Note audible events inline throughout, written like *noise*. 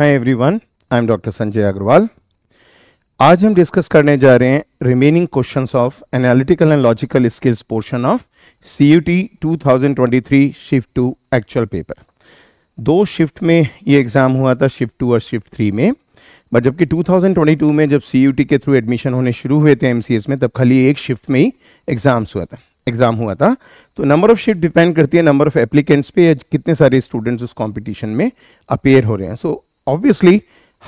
Hi everyone I am doctor Sanjay Agarwal आज हम discuss करने जा रहे हैं remaining questions of analytical and logical skills portion of C U T two shift two actual paper दो shift में ये एग्ज़ाम हुआ था शिफ्ट टू और शिफ्ट थ्री में बट जबकि 2022 में जब सी के थ्रू एडमिशन होने शुरू हुए थे एम में तब खाली एक शिफ्ट में ही एग्ज़ाम्स हुआ था एग्ज़ाम हुआ था तो नंबर ऑफ़ शिफ्ट डिपेंड करती है नंबर ऑफ़ एप्लीकेंट्स पे या कितने सारे स्टूडेंट्स उस कंपटीशन में अपेयर हो रहे हैं सो so, ऑब्वियसली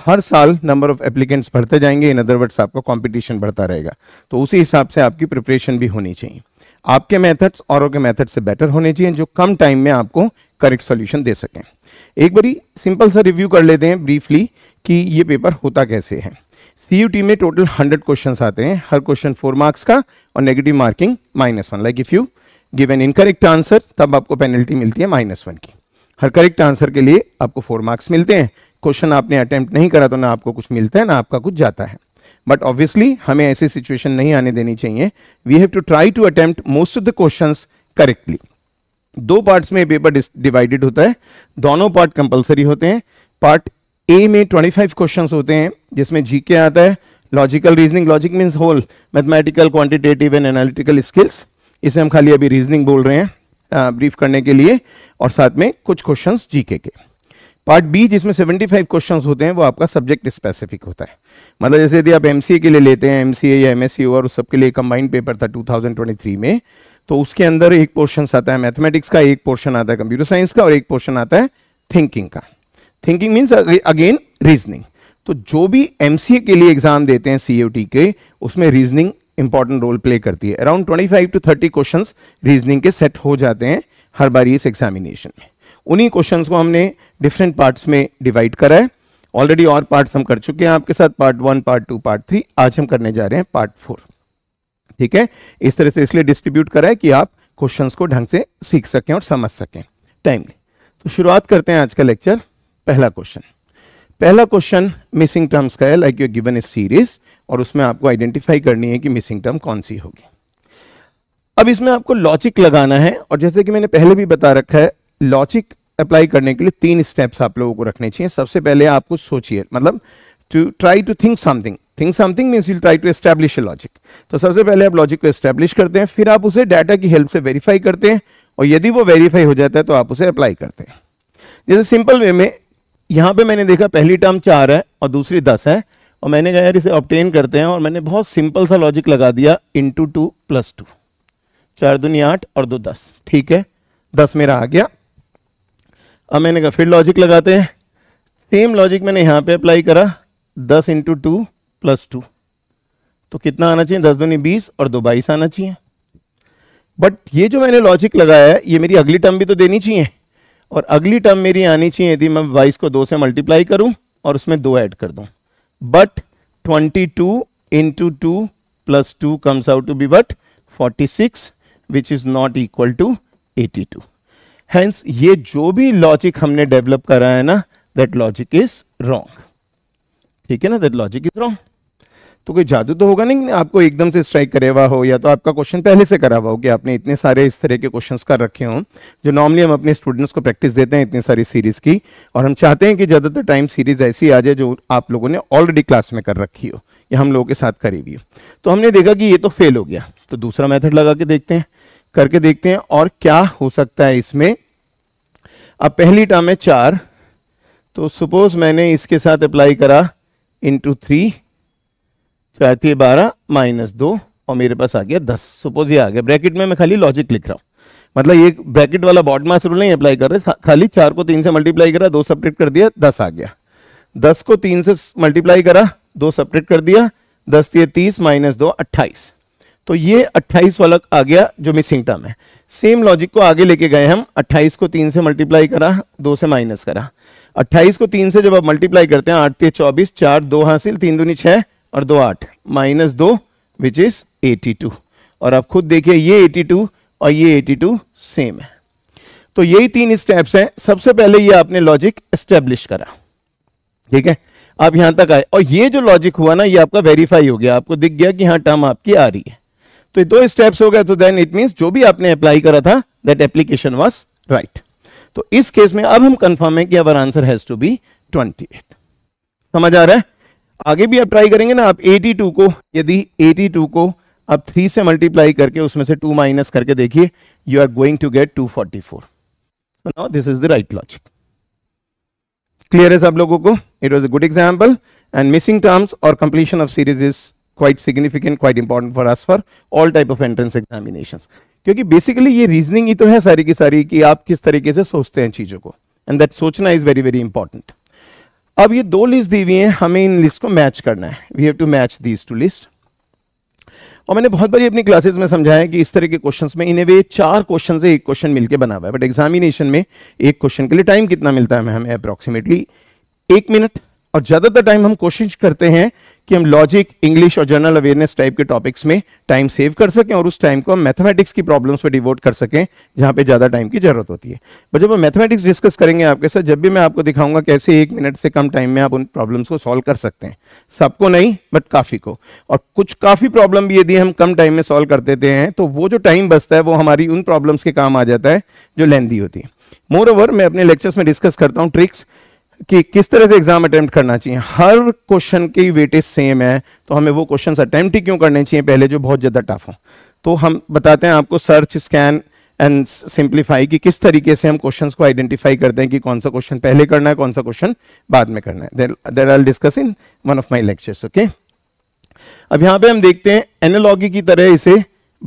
हर साल नंबर ऑफ एप्लीकेंट्स बढ़ते जाएंगे इन अदर वर्ड्स आपका कंपटीशन बढ़ता रहेगा तो उसी हिसाब से आपकी प्रिपरेशन भी होनी चाहिए आपके मेथड्स औरों के मेथड से बेटर होने चाहिए जो कम टाइम में आपको करेक्ट सॉल्यूशन दे सकें एक बारी सिंपल सा रिव्यू कर लेते हैं ब्रीफली कि ये पेपर होता कैसे है सी में टोटल हंड्रेड क्वेश्चन आते हैं हर क्वेश्चन फोर मार्क्स का और negative marking minus one like if you give an incorrect answer तब आपको पेनल्टी मिलती है माइनस वन की हर करेक्ट आंसर के लिए आपको फोर मार्क्स मिलते हैं क्वेश्चन आपने अटैम्प्ट नहीं करा तो ना आपको कुछ मिलता है ना आपका कुछ जाता है बट ऑब्वियसली हमें ऐसी सिचुएशन नहीं आने देनी चाहिए we have to try to attempt most of the question correctly दो पार्ट्स में पेपर डिवाइडेड होता है दोनों पार्ट कंपल्सरी होते हैं पार्ट ए में 25 क्वेश्चन होते हैं जिसमें जी के आता है logical reasoning logic means whole mathematical quantitative and analytical skills इसे हम खाली अभी रीजनिंग बोल रहे हैं ब्रीफ करने के लिए और साथ में कुछ क्वेश्चंस जीके के पार्ट बी जिसमें 75 क्वेश्चंस होते हैं वो आपका सब्जेक्ट स्पेसिफिक होता है मतलब जैसे यदि आप एमसीए के लिए लेते हैं एमसीए या एमएससी और उस सबके लिए कंबाइंड पेपर था 2023 में तो उसके अंदर एक पोर्शन आता है मैथमेटिक्स का एक पोर्शन आता है कंप्यूटर साइंस का और एक पोर्शन आता है थिंकिंग का थिंकिंग मीन्स अगेन रीजनिंग तो जो भी एम के लिए एग्जाम देते हैं सी के उसमें रीजनिंग इंपॉर्टेंट रोल प्ले करती है around twenty to thirty question reasoning के सेट हो जाते हैं हर बार इस एग्जामिनेशन में उन्हीं क्वेश्चंस को हमने डिफरेंट पार्ट्स में डिवाइड करा है ऑलरेडी और पार्ट्स हम कर चुके हैं आपके साथ part one part two part three आज हम करने जा रहे हैं पार्ट फोर ठीक है इस तरह से इसलिए डिस्ट्रीब्यूट करा है कि आप क्वेश्चन को ढंग से सीख सकें और समझ सकें टाइमली तो शुरुआत करते हैं आज का लेक्चर पहला क्वेश्चन पहला क्वेश्चन मिसिंग टर्म्स का है like you given a series और उसमें आपको आइडेंटिफाई करनी है कि मिसिंग टर्म कौन सी होगी अब इसमें आपको लॉजिक लगाना है और जैसे कि मैंने पहले भी बता रखा है लॉजिक अप्लाई करने के लिए तीन स्टेप्स आप लोगों को रखने चाहिए सबसे पहले आपको सोचिए मतलब to try to think something think something means you try to establish a logic तो सबसे पहले आप लॉजिक को एस्टैब्लिश करते हैं फिर आप उसे डाटा की हेल्प से वेरीफाई करते हैं और यदि वो वेरीफाई हो जाता है तो आप उसे अप्लाई करते हैं जैसे सिंपल वे में यहाँ पे मैंने देखा पहली टर्म चार है और दूसरी दस है और मैंने कहा यार इसे ऑप्टेन करते हैं और मैंने बहुत सिंपल सा लॉजिक लगा दिया इंटू टू प्लस टू चार दुनिया आठ और दो दस ठीक है दस मेरा आ गया अब मैंने कहा फिर लॉजिक लगाते हैं सेम लॉजिक मैंने यहाँ पे अप्लाई करा दस इंटू टू प्लस टू तो कितना आना चाहिए दस दूनी बीस और दो बाईस आना चाहिए बट ये जो मैंने लॉजिक लगाया है ये मेरी अगली टर्म भी तो देनी चाहिए और अगली टर्म मेरी आनी चाहिए यदि मैं बाईस को दो से मल्टीप्लाई करूँ और उसमें दो ऐड कर दूँ but twenty two into two plus two comes out to be but forty six which is not equal to eighty two hence ये जो भी लॉजिक हमने डेवलप करा है ना दैट लॉजिक इज रॉन्ग ठीक है ना दैट लॉजिक इज रॉन्ग तो कोई जादू तो होगा नहीं आपको एकदम से स्ट्राइक करे हुआ हो या तो आपका क्वेश्चन पहले से करा हुआ हो कि आपने इतने सारे इस तरह के क्वेश्चन कर रखे हों जो नॉर्मली हम अपने स्टूडेंट्स को प्रैक्टिस देते हैं इतनी सारी सीरीज की और हम चाहते हैं कि ज़्यादातर टाइम सीरीज ऐसी आ जाए जो आप लोगों ने ऑलरेडी क्लास में कर रखी हो या हम लोगों के साथ करी हुई हो तो हमने देखा कि ये तो फेल हो गया तो दूसरा मैथड लगा के देखते हैं करके देखते हैं और क्या हो सकता है इसमें अब पहली टर्म है चार तो सपोज मैंने इसके साथ अप्लाई करा इंटू थ्री चाहती बारह माइनस दो और मेरे पास आ गया दस सपोज ये आ गया ब्रैकेट में मैं खाली लॉजिक लिख रहा हूँ मतलब ये ब्रैकेट वाला बॉड मास रूल नहीं अप्लाई कर रहे खाली चार को तीन से मल्टीप्लाई करा दो सपरेट कर दिया दस आ गया दस को तीन से मल्टीप्लाई करा दो सपरेट कर दिया दस ये तीस माइनस दो अट्ठाईस तो ये 28 वाला आ गया जो मिसिंग टर्म है सेम लॉजिक को आगे लेके गए हम 28 को तीन से मल्टीप्लाई करा दो से माइनस करा 28 को तीन से जब आप मल्टीप्लाई करते हैं आठ तीस चौबीस चार दो हासिल तीन दूनी छः और दो आठ माइनस दो विच इज 82 और आप खुद देखिए ये 82 और ये 82 सेम है तो यही तीन स्टेप्स हैं सबसे पहले ये आपने लॉजिक एस्टेब्लिश करा ठीक है आप यहां तक आए और ये जो लॉजिक हुआ ना ये आपका वेरीफाई हो गया आपको दिख गया कि हाँ टर्म आपकी आ रही है तो दो स्टेप्स हो गए तो देन इट मीन जो भी आपने अप्लाई करा था दैट एप्लीकेशन वॉज राइट तो इस केस में अब हम कंफर्म है कि our answer has to be 28 समझ आ रहा है आगे भी आप ट्राई करेंगे ना आप 82 को यदि 82 को आप 3 से मल्टीप्लाई करके उसमें से 2 माइनस करके देखिए you are going to get 244 so now this is the right logic clear है सब लोगों को it was a good example and missing terms और completion of series is quite significant quite important for us for all type of entrance examinations क्योंकि basically ये reasoning ही तो है सारी की सारी कि आप किस तरीके से सोचते हैं चीज़ों को एंड दैट सोचना इज वेरी वेरी इंपॉर्टेंट अब ये दो लिस्ट दी हुई हैं हमें इन लिस्ट को मैच करना है we have to match these two list और मैंने बहुत बारी अपनी क्लासेस में समझाया कि इस तरह के क्वेश्चंस में इन वे चार क्वेश्चन से एक क्वेश्चन मिलकर बना हुआ है बट एग्जामिनेशन में एक क्वेश्चन के लिए टाइम कितना मिलता है हमें अप्रॉक्सीमेटली एक मिनट और ज्यादातर टाइम हम कोशिश करते हैं कि हम लॉजिक इंग्लिश और जनरल अवेयरनेस टाइप के टॉपिक्स में टाइम सेव कर सकें और उस टाइम को हम मैथमेटिक्स की प्रॉब्लम्स पे डिवोट कर सकें जहां पे ज़्यादा टाइम की जरूरत होती है बट जब हम मैथमेटिक्स डिस्कस करेंगे आपके साथ जब भी मैं आपको दिखाऊंगा कैसे एक मिनट से कम टाइम में आप उन प्रॉब्लम्स को सॉल्व कर सकते हैं सबको नहीं बट काफ़ी को और कुछ काफ़ी प्रॉब्लम भी यदि हम कम टाइम में सॉल्व कर देते हैं तो वो जो टाइम बचता है वो हमारी उन प्रॉब्लम्स के काम आ जाता है जो लेंदी होती है मोर ओवर मैं अपने लेक्चर्स में डिस्कस करता हूँ ट्रिक्स कि किस तरह से एग्जाम अटेम्प्ट करना चाहिए हर क्वेश्चन के वेटेज सेम है तो हमें वो क्वेश्चन अटेम्प्ट ही क्यों करने चाहिए पहले जो बहुत ज़्यादा टफ हो तो हम बताते हैं आपको सर्च स्कैन एंड सिंप्लीफाई कि किस तरीके से हम क्वेश्चंस को आइडेंटिफाई करते हैं कि कौन सा क्वेश्चन पहले करना है कौन सा क्वेश्चन बाद में करना है there are discuss in one of my lectures okay अब यहां पे हम देखते हैं एनालॉगी की तरह इसे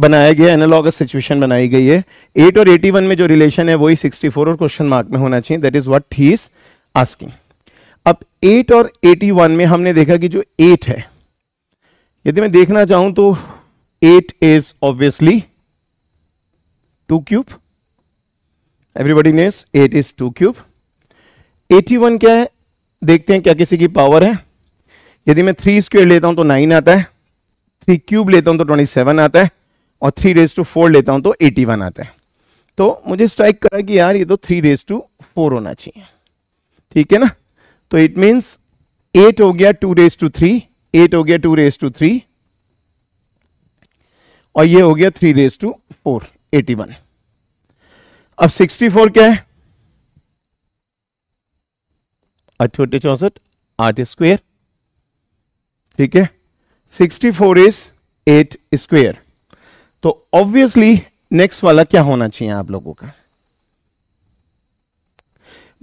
बनाया गया एनालॉगस सिचुएशन बनाई गई है एट और एटी वन में जो रिलेशन है वही सिक्सटी फोर और क्वेश्चन मार्क में होना चाहिए that is what he is asking अब 8 और 81 में हमने देखा कि जो 8 है यदि मैं देखना चाहूं तो 8 is obviously 2 cube everybody knows 8 is 2 cube 81 क्या है देखते हैं क्या किसी की पावर है यदि मैं थ्री स्क्वेयर लेता हूं तो नाइन आता है थ्री क्यूब लेता हूं तो ट्वेंटी सेवन आता है और थ्री डेज टू फोर लेता हूं तो एटी वन आता है तो मुझे स्ट्राइक करा कि यार ये तो थ्री डेज टू फोर होना चाहिए ठीक है ना तो इट मीन्स एट हो गया two raise to three eight हो गया टू रेस टू थ्री और ये हो गया three raise to four eighty one अब सिक्सटी फोर क्या है अठोटे चौसठ आठ स्क्वेयर ठीक है sixty four is eight square तो ऑब्वियसली नेक्स्ट वाला क्या होना चाहिए आप लोगों का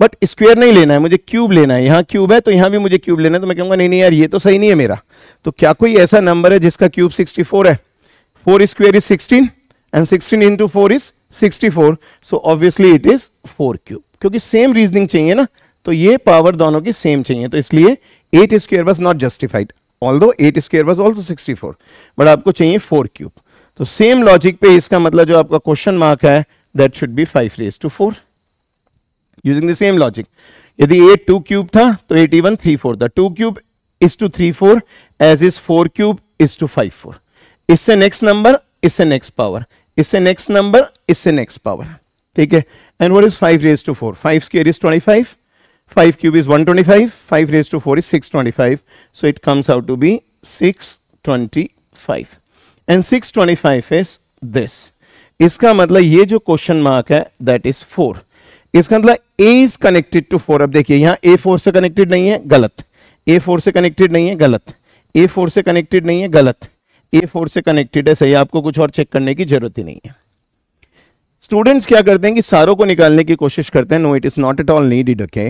बट स्क्वेयर नहीं लेना है मुझे क्यूब लेना है यहाँ क्यूब है तो यहाँ भी मुझे क्यूब लेना है तो मैं कहूँगा नहीं नहीं यार ये तो सही नहीं है मेरा तो क्या कोई ऐसा नंबर है जिसका क्यूब 64 है four square is 16 and 16 into four is 64 so obviously it is four cube क्योंकि सेम रीजनिंग चाहिए ना तो ये पावर दोनों की सेम चाहिए तो इसलिए eight square was not justified although eight square was also sixty but आपको चाहिए फोर क्यूब तो सेम लॉजिक पे इसका मतलब जो आपका क्वेश्चन मार्क है that should be five raise to four using the same logic यदि ए टू क्यूब था तो एट वन थ्री फोर था two cube is two three four as is four cube is two five four इससे next number इससे next power इससे next number इससे next power ठीक है and what is five raise to four five square is twenty five five cube is one twenty five five raise to four is six twenty five so it comes out to be six twenty five and six twenty five is this इसका मतलब ये जो question mark है that is four इसका मतलब a is connected to four अब देखिए यहां ए फोर से कनेक्टेड नहीं है गलत ए फोर से कनेक्टेड नहीं है गलत ए फोर से कनेक्टेड नहीं है गलत ए फोर से कनेक्टेड है सही आपको कुछ और चेक करने की जरूरत ही नहीं है स्टूडेंट्स क्या करते हैं कि सारों को निकालने की कोशिश करते हैं no it is not at all इड ओके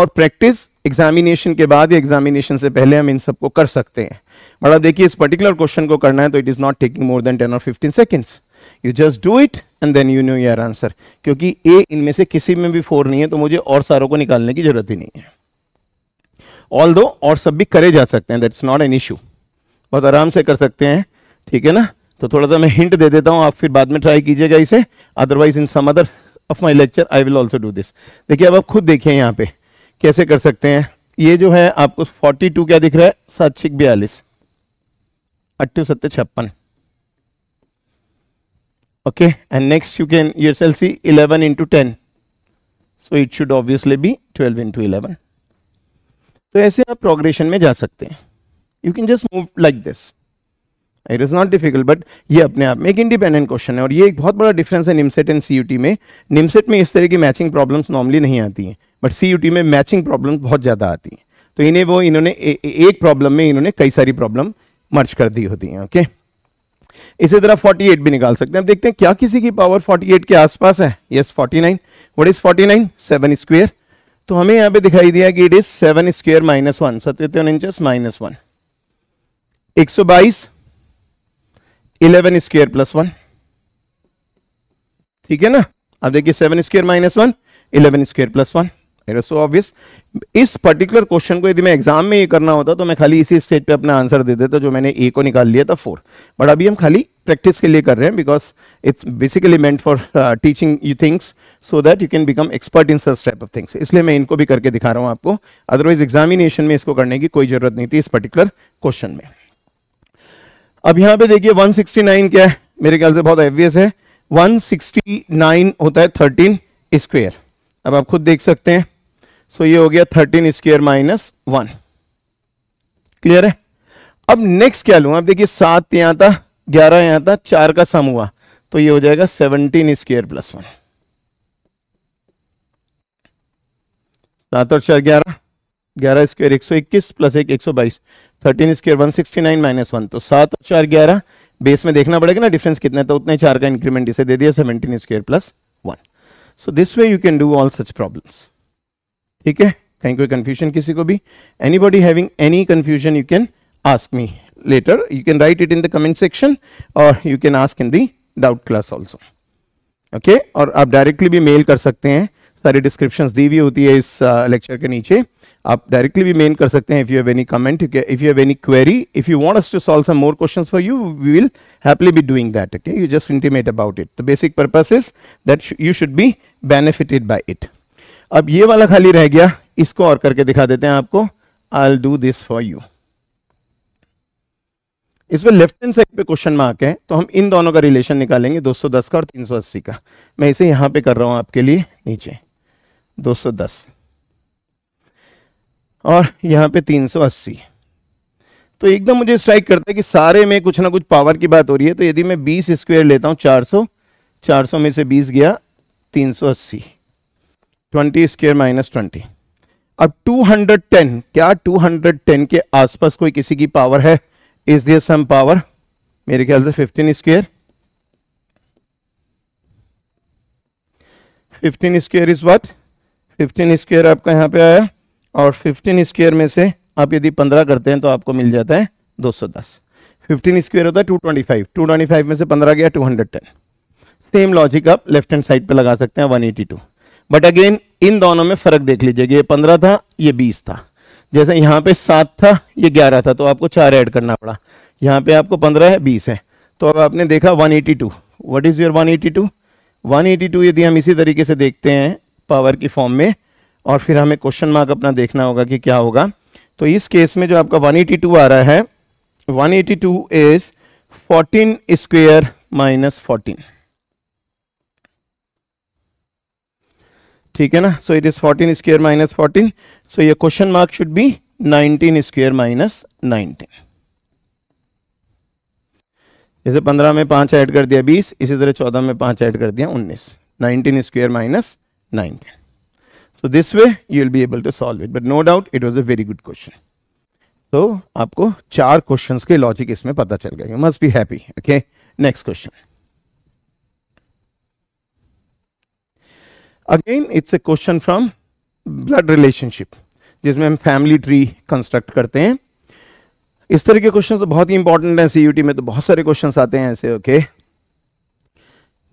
और प्रैक्टिस एग्जामिनेशन के बाद या एग्जामिनेशन से पहले हम इन सबको कर सकते हैं बड़ा देखिए इस पर्टिकुलर क्वेश्चन को करना है तो it is not taking more than ten और fifteen seconds you just do it and then you know your answer क्योंकि ए इनमें से किसी में भी फोर नहीं है तो मुझे और सारों को निकालने की जरूरत ही नहीं है ऑल दो और सब भी करे जा सकते हैं दैट्स नॉट एन इशू बहुत आराम से कर सकते हैं ठीक है ना तो थोड़ा सा मैं हिंट दे देता हूँ आप फिर बाद में ट्राई कीजिएगा इसे otherwise in some other of my lecture I will also do this देखिए अब आप खुद देखिए यहाँ पे कैसे कर सकते हैं ये जो है आपको 42 क्या दिख रहा है सात छिक बयालीस अट्ठे सत्तर छप्पन okay and next you can you shall see 11 into 10 so it should obviously be 12 into 11 तो ऐसे आप प्रोग्रेशन में जा सकते हैं you can just move like this it is not difficult but ये अपने आप में एक इंडिपेंडेंट क्वेश्चन है और ये एक बहुत बड़ा डिफरेंस है निमसेट एंड सी में निमसेट में इस तरह की मैचिंग प्रॉब्लम्स नॉर्मली नहीं आती हैं बट सी में मैचिंग प्रॉब्लम बहुत ज़्यादा आती हैं तो इन्हें वो इन्होंने ए, ए, एक प्रॉब्लम में इन्होंने कई सारी प्रॉब्लम मर्ज कर दी होती हैं ओके okay? इसी तरह 48 भी निकाल सकते हैं देखते हैं क्या किसी की पावर 48 के आसपास है yes 49 nine what is forty nine seven square तो हमें यहां पे दिखाई दिया कि it is seven square minus one सत्य इंचस माइनस वन एक सौ बाईस इलेवन स्क्वेयर प्लस वन ठीक है ना अब देखिए seven square minus one eleven square plus one it so obvious इस पर्टिकुलर क्वेश्चन को यदि मैं एग्जाम में ये करना होता तो मैं खाली इसी स्टेज पे अपना आंसर दे देता जो मैंने ए को निकाल लिया था फोर बट अभी हम खाली प्रैक्टिस के लिए कर रहे हैं because it's basically meant for teaching you things so that you can become expert in such type of things इसलिए मैं इनको भी करके दिखा रहा हूँ आपको अदरवाइज एग्जामिनेशन में इसको करने की कोई जरूरत नहीं थी इस पर्टिकुलर क्वेश्चन में अब यहाँ पे देखिए 169 क्या है मेरे ख्याल से बहुत एवियस है 169 होता है 13 स्क्वेयर अब आप खुद देख सकते हैं सो ये हो गया thirteen square minus one clear है अब नेक्स्ट क्या लू आप देखिए सात यहां था ग्यारह यहां था चार का सम हुआ तो ये हो जाएगा सेवनटीन स्क्वेयर प्लस वन सात और चार ग्यारह ग्यारह स्क्वेयर एक सौ इक्कीस प्लस एक एक सौ बाईस thirteen square one sixty nine minus one तो सात और चार ग्यारह बेस में देखना पड़ेगा ना डिफरेंस कितना तो उतने चार का इंक्रीमेंट इसे दे दिया seventeen square plus one so this way you can do all such problems ठीक है कहीं कोई कंफ्यूजन किसी को भी anybody having any confusion you can ask me later you can write it in the comment section और you can ask in the doubt class also okay और आप डायरेक्टली भी मेल कर सकते हैं सारी डिस्क्रिप्शन दी हुई होती है इस लेक्चर uh, के नीचे आप डायरेक्टली भी मेल कर सकते हैं if you have any comment if you have any query if you want us to solve some more question for you we will happily be doing that okay you just intimate about it the basic purpose is that you should be benefited by it अब ये वाला खाली रह गया इसको और करके दिखा देते हैं आपको I do this for you इसमें लेफ्ट हैंड साइड पे क्वेश्चन मार्क है तो हम इन दोनों का रिलेशन निकालेंगे 210 का और 380 का मैं इसे यहां पे कर रहा हूं आपके लिए नीचे 210 और यहां पे 380 तो एकदम मुझे स्ट्राइक करता है कि सारे में कुछ ना कुछ पावर की बात हो रही है तो यदि मैं 20 स्क्वायर लेता हूं 400 400 में से 20 गया 380 ट्वेंटी स्केयर माइनस ट्वेंटी अब 210 क्या 210 के आसपास कोई किसी की पावर है इज दियर सम पावर मेरे ख्याल से 15 square 15 square is what 15 square आपका यहाँ पे आया और 15 स्क्वेयर में से आप यदि 15 करते हैं तो आपको मिल जाता है 210 फिफ्टीन स्क्वेयर होता है 225 225 में से 15 गया 210 सेम लॉजिक आप लेफ्ट हैंड साइड पे लगा सकते हैं टू बट अगेन इन दोनों में फर्क देख लीजिएगा ये पंद्रह था ये बीस था जैसे यहाँ पे सात था ये ग्यारह था तो आपको चार ऐड करना पड़ा यहाँ पे आपको पंद्रह है बीस है तो अब आपने देखा one eighty two what is your one eighty two one eighty two यदि हम इसी तरीके से देखते हैं पावर की फॉर्म में और फिर हमें क्वेश्चन मार्क अपना देखना होगा कि क्या होगा तो इस केस में जो आपका वन टू आ रहा है one eighty two is fourteen square minus fourteen ठीक है ना so it is 14 square minus 14 so ये question mark should be 19 square minus 19 जैसे 15 में पांच ऐड कर दिया 20 इसी तरह 14 में 5 ऐड कर दिया 19 19 square minus nineteen so this way you will be able to solve it but no doubt it was a very good question तो आपको चार क्वेश्चंस के लॉजिक इसमें पता चल गया you must be happy okay next question again it's a question from blood relationship जिसमें हम फैमिली ट्री कंस्ट्रक्ट करते हैं इस तरह के क्वेश्चन तो बहुत ही इंपॉर्टेंट हैं सीयूटी में तो बहुत सारे क्वेश्चन आते हैं ऐसे ओके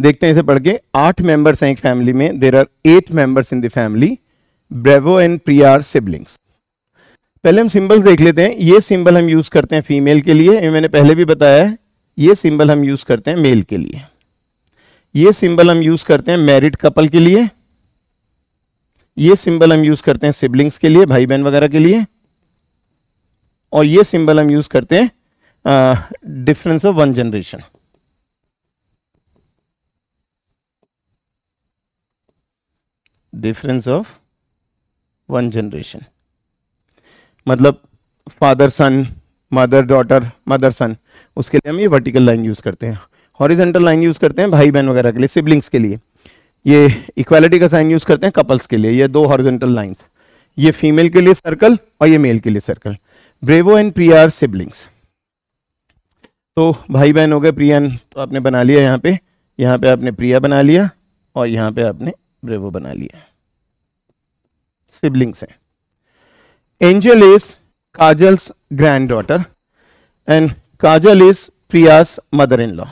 देखते हैं इसे पढ़ के आठ मेंबर्स हैं एक फैमिली में there are eight members in the family Bravo and Priya are siblings पहले हम सिंबल्स देख लेते हैं ये सिंबल हम यूज करते हैं फीमेल के लिए मैंने पहले भी बताया है ये सिंबल हम यूज करते हैं मेल के लिए ये सिंबल हम यूज करते हैं मैरिड कपल के लिए ये सिंबल हम यूज करते हैं सिबलिंग्स के लिए भाई बहन वगैरह के लिए और ये सिंबल हम यूज करते हैं difference of one generation difference of one generation मतलब father son mother daughter mother son उसके लिए हम ये वर्टिकल लाइन यूज़ करते हैं हॉरिजेंटल लाइन यूज़ करते हैं भाई बहन वगैरह के लिए सिबलिंग्स के लिए ये इक्वालिटी का साइन यूज करते हैं कपल्स के लिए ये दो हॉरिजेंटल लाइंस ये फीमेल के लिए सर्कल और ये मेल के लिए circle Bravo and Priya are siblings तो भाई बहन हो गए प्रिया तो आपने बना लिया यहाँ पे यहाँ पे आपने प्रिया बना लिया और यहाँ पे आपने ब्रेवो बना लिया सिबलिंग्स हैं Angel is Kajal's grand daughter and Kajal is Priya's mother in law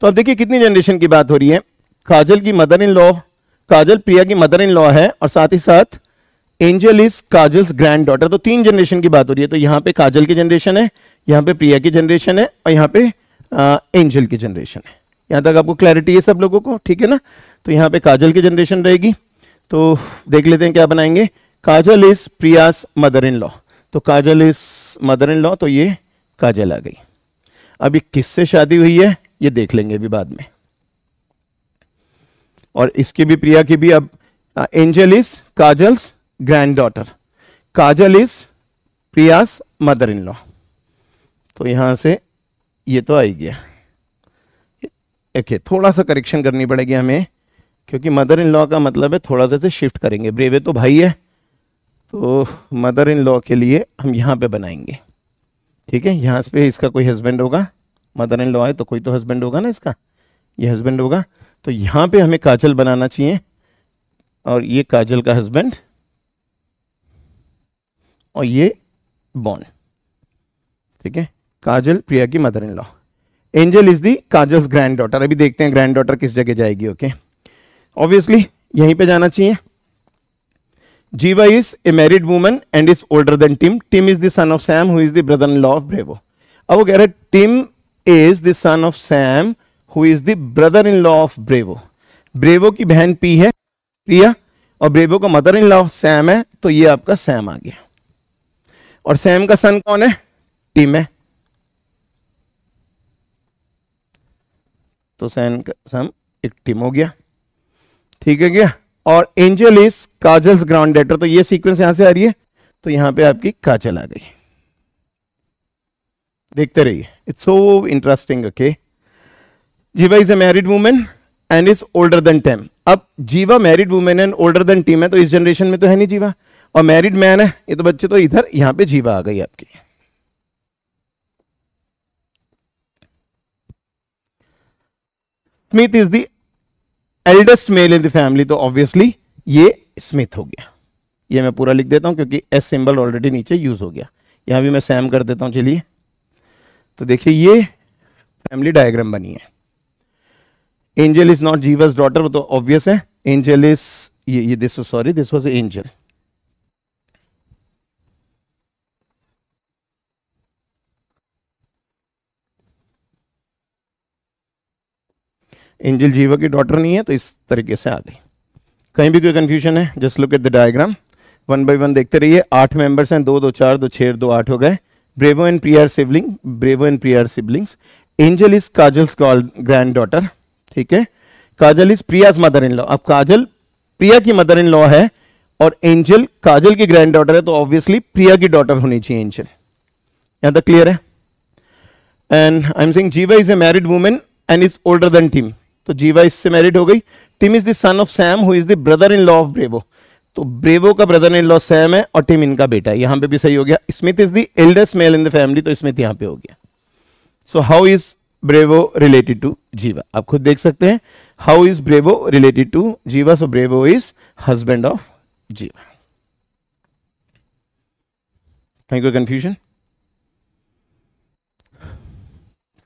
तो अब देखिए कितनी जनरेशन की बात हो रही है काजल की मदर इन लॉ काजल प्रिया की मदर इन लॉ है और साथ ही साथ Angel is Kajal's grand daughter तो तीन जनरेशन की बात हो रही है तो यहाँ पे काजल की जनरेशन है यहाँ पे प्रिया की जनरेशन है और यहाँ पे एंजल की जनरेशन है यहाँ तक आपको क्लैरिटी है सब लोगों को ठीक है ना तो यहाँ पे काजल की जनरेशन रहेगी तो देख लेते हैं क्या बनाएंगे Kajal is Priya's mother in law तो Kajal is mother in law तो ये काजल आ गई अभी किससे शादी हुई है ये देख लेंगे अभी बाद में और इसके भी प्रिया की भी अब Angel is Kajal's grand daughter Kajal is Priya's mother in law तो यहां से ये तो आई गया देखिए थोड़ा सा करेक्शन करनी पड़ेगी हमें क्योंकि मदर इन लॉ का मतलब है थोड़ा सा से शिफ्ट करेंगे ब्रेवे तो भाई है तो मदर इन लॉ के लिए हम यहां पे बनाएंगे ठीक है यहां पे इसका कोई हस्बैंड होगा मदर इन लॉ है तो कोई तो हस्बैंड होगा ना इसका ये हस्बैंड होगा तो यहां पे हमें काजल बनाना चाहिए और ये काजल का हस्बैंड और ये बॉन ठीक है काजल प्रिया की mother in law Angel is the Kajal's grand daughter अभी देखते हैं ग्रैंड डॉटर किस जगह जाएगी ओके ऑब्वियसली यहीं पे जाना चाहिए Jiva is a married woman and is older than Tim Tim is the son of Sam who is the brother in law of Bravo अब वो कह रहे Tim is the son of Sam who is the brother in law of Bravo Bravo की बहन P है प्रिया और bravo का mother in law Sam है तो ये आपका सैम आ गया और सैम का सन कौन है टिम है तो सैम का सन एक टिम हो गया ठीक है क्या और Angel is Kajal's grand daughter तो ये सीक्वेंस यहां से आ रही है तो यहां पे आपकी काजल आ गई देखते रहिए it's so interesting okay Jiva is a married women and is older than Tim अब Jiva married women and older than Tim है तो इस जनरेशन में तो है नहीं जीवा और मैरिड मैन है ये तो बच्चे तो इधर यहां पे जीवा आ गई आपकी Smith is the eldest male in the family तो ऑब्वियसली ये स्मिथ हो गया ये मैं पूरा लिख देता हूं क्योंकि एस सिंबल ऑलरेडी नीचे यूज हो गया यहां भी मैं सैम कर देता हूं चलिए तो देखिए ये फैमिली डायग्राम बनी है Angel is not Jiva's daughter वो तो ऑब्वियस है एंजल इज ये ये this sorry this was Angel Angel Jiva की डॉटर नहीं है तो इस तरीके से आ गई कहीं भी कोई कंफ्यूजन है just look at the diagram one by one देखते रहिए आठ मेंबर्स हैं दो दो चार दो छह दो आठ हो गए Bravo and Priya are sibling Bravo and Priya are siblings Angel is Kajal's called grand daughter ठीक है Kajal is Priya's mother in law अब काजल प्रिया की मदर इन लॉ है और एंजल काजल की ग्रैंड डॉटर है तो ऑब्वियसली प्रिया की डॉटर होनी चाहिए एंजल यहां तक क्लियर है and I am sing Jiva is a married women and is older than Tim तो जीवा इससे मैरिड हो गई Tim is the son of Sam who is the brother in law of Bravo तो ब्रेवो का brother in law Sam है और team इनका बेटा है यहां पे भी सही हो गया Smith is the eldest male in the family तो स्मिथ यहां पे हो गया so how is Bravo related to Jiva आप खुद देख सकते हैं how is Bravo related to Jiva so Bravo is of Jiva Any confusion?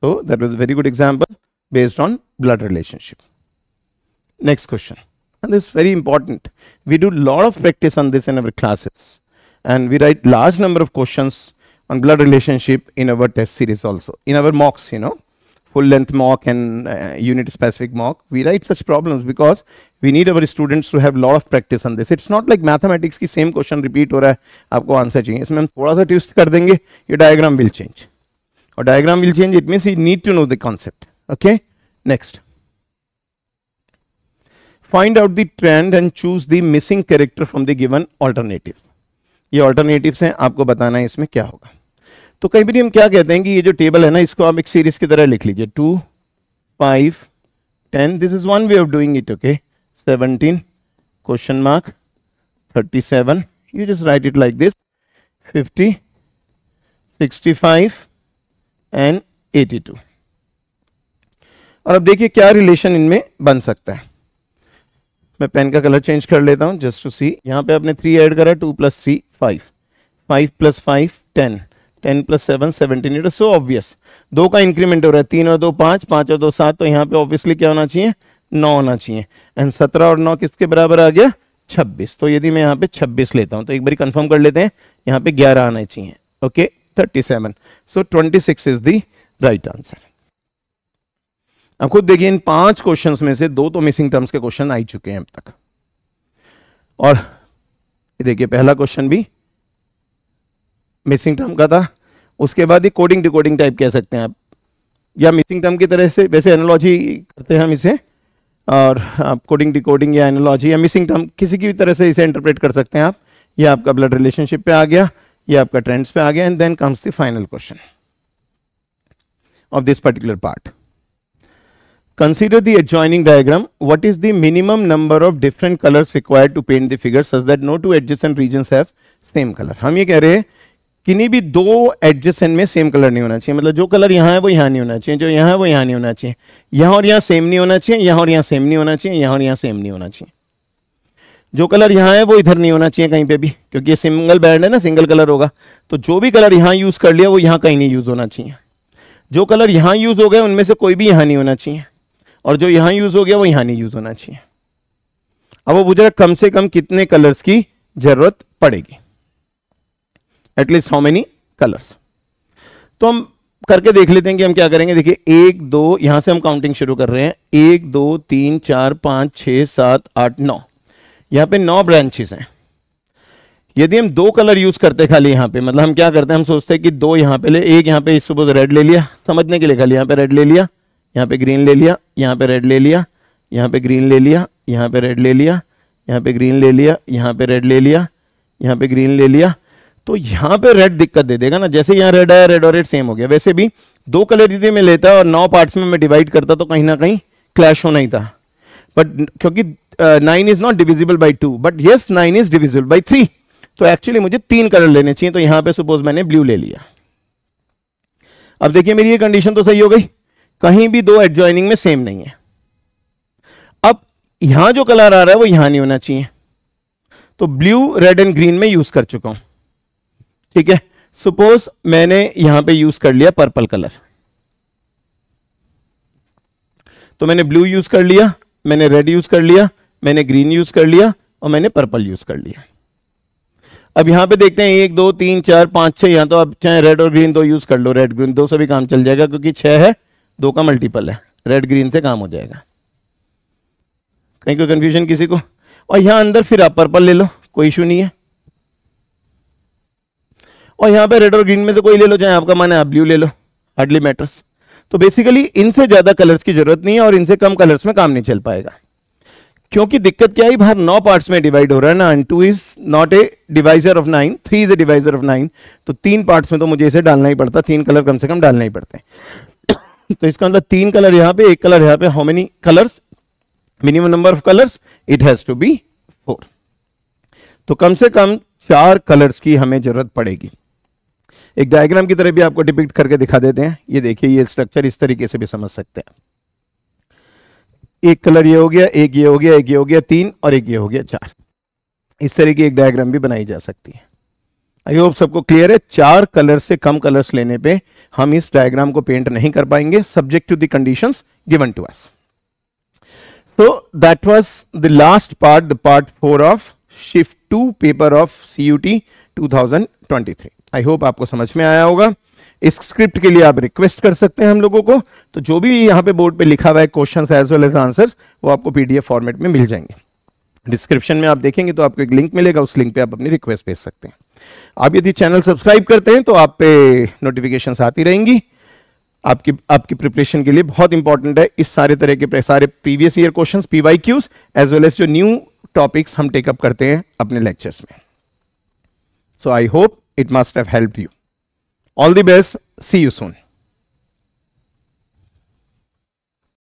So that was a very good example based on blood relationship. Next question. And this is very important. We do lot of practice on this in our classes. And we write large number of questions on blood relationship in our test series also. In our mocks, you know full length mock and uh, unit specific mock. We write such problems because we need our students to have lot of practice on this. It's not like mathematics ki same question repeat or aapko answer chahiye. Isme hum thoda sa twist kar denge, your diagram will change. Or diagram will change, it means you need to know the concept. Okay, next. Find out the trend and choose the missing character from the given alternative. Ye alternatives hain, aapko batana hai isme kya hoga. तो कहीं भी हम क्या कहते हैं कि ये जो टेबल है ना इसको आप एक सीरीज की तरह लिख लीजिए two five ten this is one way of doing it okay seventeen question mark thirty seven you just write it like this fifty sixty five and eighty two और अब देखिए क्या रिलेशन इनमें बन सकता है मैं पेन का कलर चेंज कर लेता हूं जस्ट टू सी यहाँ पे आपने थ्री ऐड करा two plus three five five plus five ten ten plus seven seventeen it so obvious दो का इंक्रीमेंट हो रहा है तीन और दो पाँच पाँच और दो सात तो यहाँ पे ऑब्वियसली क्या होना चाहिए नौ होना चाहिए एंड सत्रह और नौ किसके बराबर आ गया छब्बीस तो यदि मैं यहाँ पे छब्बीस लेता हूँ तो एक बार कंफर्म कर लेते हैं यहाँ पे ग्यारह आना चाहिए okay thirty seven so twenty six is the right answer अब खुद देखिए इन पांच क्वेश्चन में से दो तो मिसिंग टर्म्स के क्वेश्चन आ चुके हैं अब तक और देखिए पहला क्वेश्चन भी मिसिंग टर्म का था उसके बाद ही कोडिंग डिकोडिंग टाइप कह सकते हैं आप या मिसिंग टर्म की तरह से वैसे एनोलॉजी करते हैं हम इसे और आप कोडिंग डिकोडिंग या एनोलॉजी या मिसिंग टर्म किसी की भी तरह से इसे इंटरप्रेट कर सकते हैं आप ये आपका ब्लड रिलेशनशिप पे आ गया ये आपका ट्रेंड्स पे आ गया and then comes the final question of this particular part consider the adjoining diagram what is the minimum number of different different required to paint the figure figure that no to adjust and region have same colour हम ये कह रहे हैं किन्हीं भी दो adjacent में same colour नहीं होना चाहिए मतलब जो कलर यहाँ है वो यहाँ नहीं होना चाहिए जो यहाँ है वो यहाँ नहीं होना चाहिए यहाँ और यहाँ सेम नहीं होना चाहिए यहाँ और यहाँ सेम नहीं होना चाहिए यहाँ और यहाँ सेम नहीं होना चाहिए जो कलर यहाँ है वो इधर नहीं होना चाहिए कहीं पे भी क्योंकि ये सिंगल बैंड है ना सिंगल कलर होगा तो जो भी कलर यहाँ यूज़ कर लिया वो यहाँ कहीं नहीं यूज़ होना चाहिए जो कलर यहाँ यूज़ हो गया उनमें से कोई भी यहाँ नहीं होना चाहिए और जो यहाँ यूज़ हो गया वो यहाँ नहीं यूज़ होना चाहिए अब वो बुझे कम से कम कितने कलर्स की ज़रूरत पड़ेगी एटलीस्ट हाउ मेनी कलर्स तो हम करके देख लेते हैं कि हम क्या करेंगे देखिए एक दो यहां से हम काउंटिंग शुरू कर रहे हैं एक दो तीन चार पांच छः सात आठ नौ यहाँ पे नौ ब्रांचेस हैं यदि हम दो कलर यूज करते खाली यहाँ पे मतलब हम क्या करते हैं हम सोचते हैं कि दो यहाँ पे ले एक यहाँ पे सपोज रेड ले लिया समझने के लिए खाली यहाँ पे रेड ले लिया यहाँ पे ग्रीन ले लिया यहाँ पे रेड ले लिया यहाँ पे ग्रीन ले लिया यहाँ पे रेड ले लिया यहाँ पे ग्रीन ले लिया यहाँ पे रेड ले लिया यहाँ पे ग्रीन ले लिया तो यहां पे रेड दिक्कत दे देगा ना जैसे यहां रेड है रेड और रेड सेम हो गया वैसे भी दो कलर यदि मैं लेता और नौ पार्ट्स में मैं डिवाइड करता तो कहीं ना कहीं क्लैश होना ही था बट क्योंकि nine is not divisible by two but yes nine is divisible by three तो एक्चुअली मुझे तीन कलर लेने चाहिए तो यहां पर सपोज मैंने ब्लू ले लिया अब देखिए मेरी ये कंडीशन तो सही हो गई कहीं भी दो एडजॉइनिंग में सेम नहीं है अब यहां जो कलर आ रहा है वो यहां नहीं होना चाहिए तो ब्लू रेड एंड ग्रीन में यूज कर चुका हूं ठीक है सपोज मैंने यहां पे यूज कर लिया पर्पल कलर तो मैंने ब्लू यूज कर लिया मैंने रेड यूज कर लिया मैंने ग्रीन यूज कर लिया और मैंने पर्पल यूज कर लिया अब यहां पे देखते हैं एक दो तीन चार पांच छह यहां तो अब चाहे रेड और ग्रीन दो यूज कर लो रेड ग्रीन दो से भी काम चल जाएगा क्योंकि छह है दो का मल्टीपल है रेड ग्रीन से काम हो जाएगा कहीं कोई कंफ्यूजन किसी को और यहां अंदर फिर आप पर्पल ले लो कोई इशू नहीं है और यहाँ पे रेड और ग्रीन में से कोई ले लो चाहे आपका मन है आप ब्लू ले लो हार्डली मैटर्स तो बेसिकली इनसे ज़्यादा कलर्स की जरूरत नहीं है और इनसे कम कलर्स में काम नहीं चल पाएगा क्योंकि दिक्कत क्या है बाहर नौ पार्ट्स में डिवाइड हो रहा है ना and two is not a divisor of nine three is a divisor of nine तो तीन पार्ट्स में तो मुझे इसे डालना ही पड़ता तीन कलर कम से कम डालना ही पड़ते हैं *coughs* तो इसका मतलब तीन कलर यहाँ पे एक कलर यहाँ पे how many colours minimum number of colours it has to be four तो कम से कम चार कलर्स की हमें जरूरत पड़ेगी एक डायग्राम की तरह भी आपको डिपिक्ट करके दिखा देते हैं ये देखिए ये स्ट्रक्चर इस तरीके से भी समझ सकते हैं एक कलर ये हो गया एक ये हो गया एक ये हो गया तीन और एक ये हो गया चार इस तरह की एक डायग्राम भी बनाई जा सकती है आई होप सबको क्लियर है चार कलर से कम कलर्स लेने पे हम इस डायग्राम को पेंट नहीं कर पाएंगे subject to the given to us so that was the last part the part four of shift two paper of C U T two thousand twenty three I hope आपको समझ में आया होगा इस स्क्रिप्ट के लिए आप रिक्वेस्ट कर सकते हैं हम लोगों को तो जो भी यहाँ पे बोर्ड पे लिखा हुआ है question as well as answer वो आपको पीडीएफ फॉर्मेट में मिल जाएंगे डिस्क्रिप्शन में आप देखेंगे तो आपको एक लिंक मिलेगा उस लिंक पे आप अपनी रिक्वेस्ट भेज सकते हैं आप यदि चैनल सब्सक्राइब करते हैं तो आप पे नोटिफिकेशन आती रहेंगी आपकी आपकी प्रिपरेशन के लिए बहुत इंपॉर्टेंट है इस सारे तरह के सारे previous year questions PYQs as well as जो न्यू टॉपिक्स हम टेकअप करते हैं अपने लेक्चर्स में so I hope it must have helped you. All the best. See you soon.